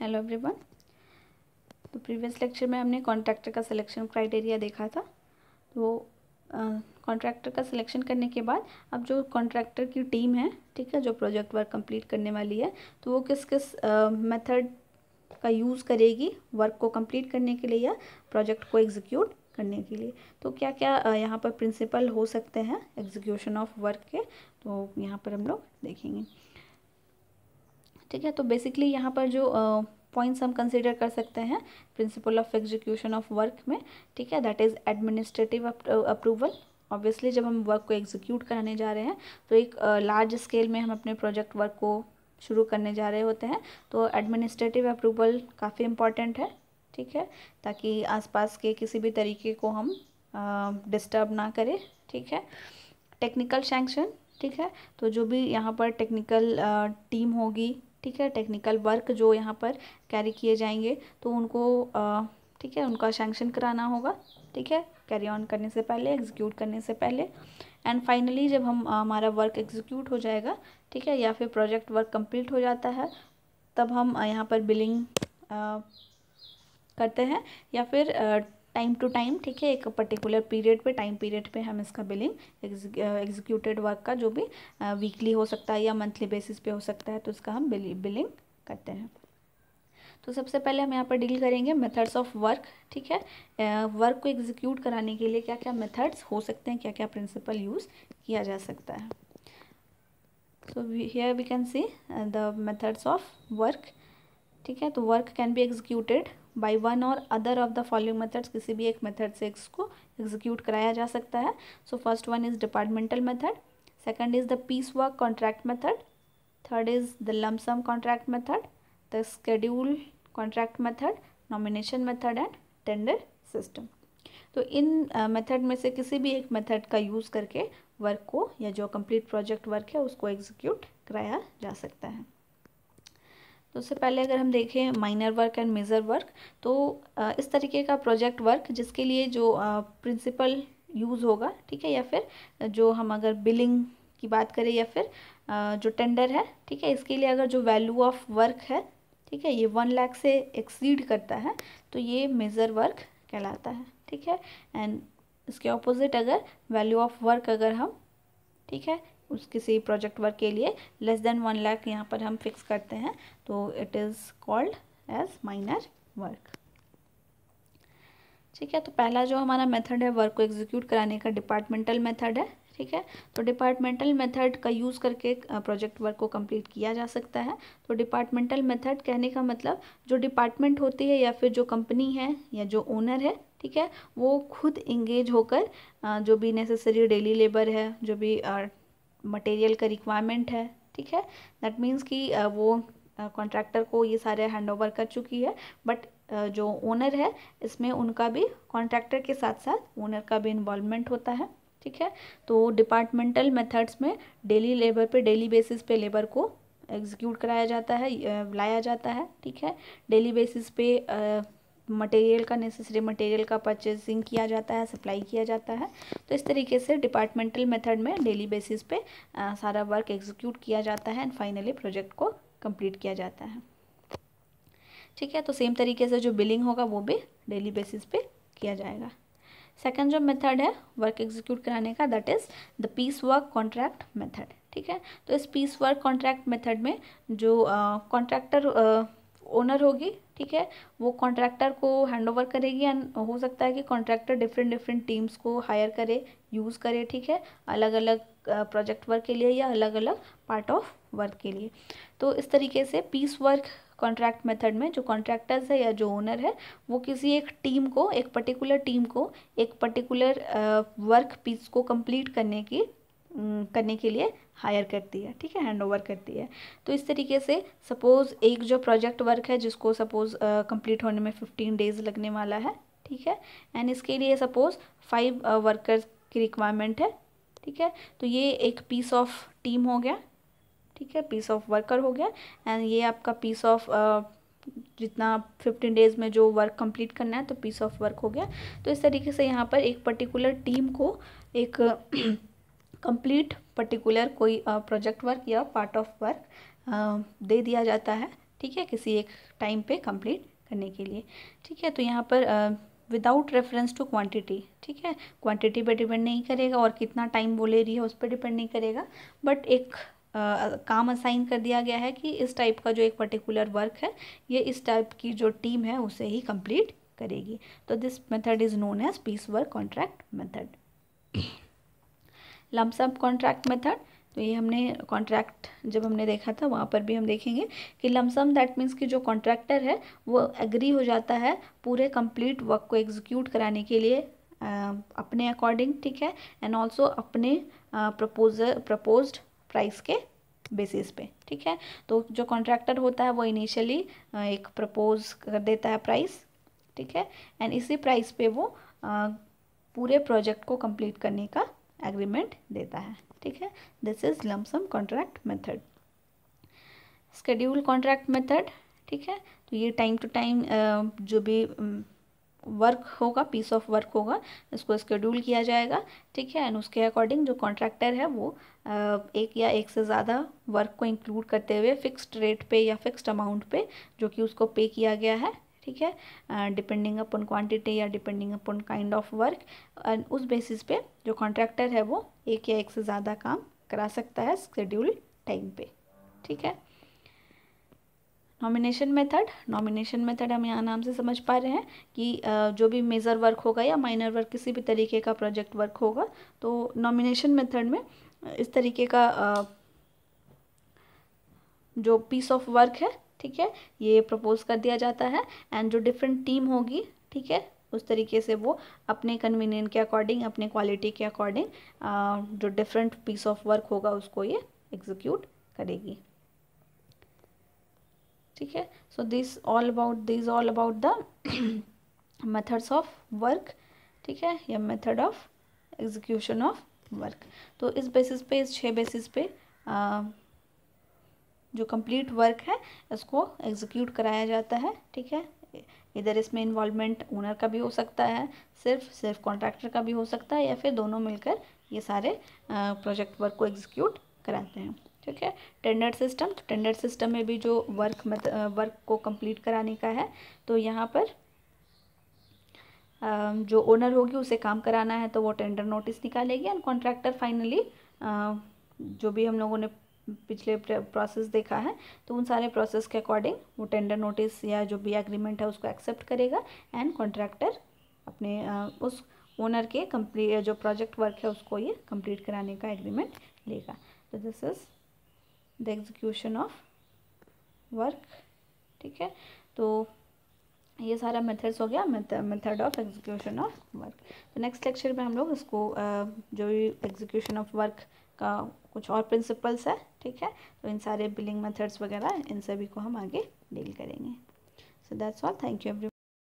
hello everyone तो previous lecture में हमने कॉन्ट्रैक्टर का सिलेक्शन क्राइटेरिया देखा था तो कॉन्ट्रैक्टर का सिलेक्शन करने के बाद अब जो कॉन्ट्रैक्टर की टीम है ठीक है जो प्रोजेक्ट वर्क कंप्लीट करने वाली है तो वो किस किस मेथड का यूज़ करेगी वर्क को कंप्लीट करने के लिए या प्रोजेक्ट को एग्जीक्यूट करने के लिए तो क्या क्या यहाँ पर प्रिंसिपल हो सकते हैं एग्जीक्यूशन ऑफ वर्क के तो यहाँ पर हम लोग देखेंगे ठीक है तो बेसिकली यहाँ पर जो पॉइंट्स हम कंसिडर कर सकते हैं principle of execution of work में ठीक है that is administrative approval obviously जब हम वर्क को एग्जीक्यूट कराने जा रहे हैं तो एक लार्ज uh, स्केल में हम अपने प्रोजेक्ट वर्क को शुरू करने जा रहे होते हैं तो एडमिनिस्ट्रेटिव अप्रूवल काफ़ी इम्पॉर्टेंट है ठीक है ताकि आसपास के किसी भी तरीके को हम डिस्टर्ब uh, ना करें ठीक है टेक्निकल सेंक्शन ठीक है तो जो भी यहाँ पर टेक्निकल टीम होगी ठीक है टेक्निकल वर्क जो यहाँ पर कैरी किए जाएंगे तो उनको ठीक है उनका सेंक्शन कराना होगा ठीक है कैरी ऑन करने से पहले एग्जीक्यूट करने से पहले एंड फाइनली जब हम हमारा वर्क एग्जीक्यूट हो जाएगा ठीक है या फिर प्रोजेक्ट वर्क कंप्लीट हो जाता है तब हम यहाँ पर बिलिंग आ, करते हैं या फिर टाइम टू टाइम ठीक है एक पर्टिकुलर पीरियड पे टाइम पीरियड पे हम इसका बिलिंग एग्जीक्यूटेड वर्क का जो भी वीकली uh, हो सकता है या मंथली बेसिस पे हो सकता है तो उसका हम बिलिंग करते हैं तो सबसे पहले हम यहाँ पर डील करेंगे मेथड्स ऑफ वर्क ठीक है वर्क uh, को एग्जीक्यूट कराने के लिए क्या क्या मेथड्स हो सकते हैं क्या क्या प्रिंसिपल यूज़ किया जा सकता है so we, we can see the methods of work ठीक है तो work can be executed by one और other of the following methods किसी भी एक मेथड से इसको एग्जीक्यूट कराया जा सकता है so first one is departmental method second is the piece work contract method third is the lump sum contract method the schedule contract method nomination method and tender system तो इन मेथड uh, में से किसी भी एक मेथड का use करके work को या जो कंप्लीट प्रोजेक्ट वर्क है उसको एग्जीक्यूट कराया जा सकता है तो उससे पहले अगर हम देखें minor work and major work तो इस तरीके का प्रोजेक्ट वर्क जिसके लिए जो प्रिंसिपल यूज़ होगा ठीक है या फिर जो हम अगर बिलिंग की बात करें या फिर जो टेंडर है ठीक है इसके लिए अगर जो वैल्यू ऑफ वर्क है ठीक है ये वन लाख से एक्सीड करता है तो ये मेजर वर्क कहलाता है ठीक है एंड इसके ऑपोजिट अगर वैल्यू ऑफ वर्क अगर हम ठीक है उस किसी प्रोजेक्ट वर्क के लिए लेस देन वन लैख यहाँ पर हम फिक्स करते हैं तो it is called as minor work ठीक है तो पहला जो हमारा मेथड है वर्क को एग्जीक्यूट कराने का डिपार्टमेंटल मेथड है ठीक है तो डिपार्टमेंटल मेथड का यूज़ करके प्रोजेक्ट वर्क को कंप्लीट किया जा सकता है तो डिपार्टमेंटल मेथड कहने का मतलब जो डिपार्टमेंट होती है या फिर जो कंपनी है या जो ओनर है ठीक है वो खुद इंगेज होकर जो भी नेसेसरी डेली लेबर है जो भी मटेरियल का रिक्वायरमेंट है ठीक है दैट मीन्स कि वो कॉन्ट्रैक्टर को ये सारे हैंड ओवर कर चुकी है बट जो ओनर है इसमें उनका भी कॉन्ट्रैक्टर के साथ साथ ओनर का भी इन्वॉल्वमेंट होता है ठीक है तो डिपार्टमेंटल मेथड्स में डेली लेबर पे डेली बेसिस पे लेबर को एग्जीक्यूट कराया जाता है लाया जाता है ठीक है डेली बेसिस पे मटेरियल का नेसेसरी मटेरियल का परचेजिंग किया जाता है सप्लाई किया जाता है तो इस तरीके से डिपार्टमेंटल मेथड में डेली बेसिस पे आ, सारा वर्क एग्जीक्यूट किया जाता है एंड फाइनली प्रोजेक्ट को कंप्लीट किया जाता है ठीक है तो सेम तरीके से जो बिलिंग होगा वो भी डेली बेसिस पे किया जाएगा सेकेंड जो मेथड है वर्क एग्जीक्यूट कराने का that is the piece work contract method ठीक है तो इस पीस वर्क कॉन्ट्रैक्ट मेथड में जो कॉन्ट्रैक्टर uh, ओनर होगी ठीक है वो कॉन्ट्रैक्टर को हैंड ओवर करेगी एंड हो सकता है कि कॉन्ट्रैक्टर डिफरेंट डिफरेंट टीम्स को हायर करे यूज़ करे ठीक है अलग अलग प्रोजेक्ट वर्क के लिए या अलग अलग पार्ट ऑफ वर्क के लिए तो इस तरीके से पीस वर्क कॉन्ट्रैक्ट मेथड में जो कॉन्ट्रैक्टर्स है या जो ओनर है वो किसी एक टीम को एक पर्टिकुलर टीम को एक पर्टिकुलर वर्क पीस को कंप्लीट करने की करने के लिए हायर करती है ठीक है हैंड ओवर करती है तो इस तरीके से सपोज़ एक जो प्रोजेक्ट वर्क है जिसको सपोज़ कंप्लीट होने में फिफ्टीन डेज लगने वाला है ठीक है एंड इसके लिए सपोज़ फाइव वर्कर्स की रिक्वायरमेंट है ठीक है तो ये एक पीस ऑफ टीम हो गया ठीक है पीस ऑफ वर्कर हो गया एंड ये आपका पीस ऑफ जितना फिफ्टीन डेज़ में जो वर्क कंप्लीट करना है तो पीस ऑफ वर्क हो गया तो इस तरीके से यहाँ पर एक पर्टिकुलर टीम को एक कंप्लीट पर्टिकुलर कोई प्रोजेक्ट वर्क या पार्ट ऑफ वर्क दे दिया जाता है ठीक है किसी एक टाइम पे कंप्लीट करने के लिए ठीक है तो यहाँ पर विदाउट रेफरेंस टू क्वांटिटी ठीक है क्वांटिटी पे डिपेंड नहीं करेगा और कितना टाइम वो ले रही है उस पर डिपेंड नहीं करेगा बट एक आ, काम असाइन कर दिया गया है कि इस टाइप का जो एक पर्टिकुलर वर्क है ये इस टाइप की जो टीम है उसे ही कंप्लीट करेगी तो this method is known as piece work contract method lump sum contract method तो ये हमने कॉन्ट्रैक्ट जब हमने देखा था वहाँ पर भी हम देखेंगे कि लमसम दैट मीन्स कि जो कॉन्ट्रैक्टर है वो एग्री हो जाता है पूरे कंप्लीट वर्क को एग्जीक्यूट कराने के लिए आ, अपने अकॉर्डिंग ठीक है एंड ऑल्सो अपने प्रपोजल प्रपोज्ड प्राइस के बेसिस पे ठीक है तो जो कॉन्ट्रैक्टर होता है वो इनिशियली एक प्रपोज कर देता है प्राइस ठीक है एंड इसी प्राइस पे वो पूरे प्रोजेक्ट को कंप्लीट करने का एग्रीमेंट देता है ठीक है this is lump sum contract method schedule contract method ठीक है तो ये टाइम टू टाइम जो भी वर्क होगा पीस ऑफ वर्क होगा इसको स्केड्यूल किया जाएगा ठीक है एंड उसके अकॉर्डिंग जो कॉन्ट्रैक्टर है वो एक या एक से ज़्यादा वर्क को इंक्लूड करते हुए फिक्स्ड रेट पे या फिक्स्ड अमाउंट पे जो कि उसको पे किया गया है ठीक है डिपेंडिंग अपन क्वांटिटी या depending upon kind of work उस बेसिस पे जो कॉन्ट्रैक्टर है वो एक या एक से ज़्यादा काम करा सकता है शेड्यूल टाइम पे ठीक है नॉमिनेशन मेथड नॉमिनेशन मेथड हम यहाँ नाम से समझ पा रहे हैं कि uh, जो भी मेजर वर्क होगा या माइनर वर्क किसी भी तरीके का प्रोजेक्ट वर्क होगा तो नॉमिनेशन मेथड में uh, इस तरीके का uh, जो पीस ऑफ वर्क है ठीक है ये प्रपोज कर दिया जाता है एंड जो डिफरेंट टीम होगी ठीक है उस तरीके से वो अपने कन्वीनियंट के अकॉर्डिंग अपने क्वालिटी के अकॉर्डिंग जो डिफरेंट पीस ऑफ वर्क होगा उसको ये एग्जीक्यूट करेगी ठीक है so this all about this all about the methods of work ठीक है या method of execution of work तो इस बेसिस पे इस छः बेसिस पे जो कंप्लीट वर्क है इसको एग्जीक्यूट कराया जाता है ठीक है इधर इसमें इन्वॉल्वमेंट ओनर का भी हो सकता है सिर्फ सिर्फ कॉन्ट्रैक्टर का भी हो सकता है या फिर दोनों मिलकर ये सारे प्रोजेक्ट वर्क को एग्जीक्यूट कराते हैं ठीक है टेंडर सिस्टम तो टेंडर सिस्टम में भी जो वर्क मत वर्क को कंप्लीट कराने का है तो यहाँ पर जो ओनर होगी उसे काम कराना है तो वो टेंडर नोटिस निकालेगी एंड कॉन्ट्रैक्टर फाइनली जो भी हम लोगों ने पिछले प्रोसेस देखा है तो उन सारे प्रोसेस के अकॉर्डिंग वो टेंडर नोटिस या जो भी एग्रीमेंट है उसको एक्सेप्ट करेगा एंड कॉन्ट्रैक्टर अपने उस ओनर के कंप्लीट जो प्रोजेक्ट वर्क है उसको ये कंप्लीट कराने का एग्रीमेंट लेगा तो this is the execution of work ठीक है तो ये सारा मेथड्स हो गया method of execution of work तो नेक्स्ट लेक्चर में हम लोग इसको जो भी एग्जीक्यूशन ऑफ वर्क का कुछ और प्रिंसिपल्स है ठीक है तो इन सारे बिलिंग मेथड्स वगैरह इन सभी को हम आगे डील करेंगे so that's all thank you every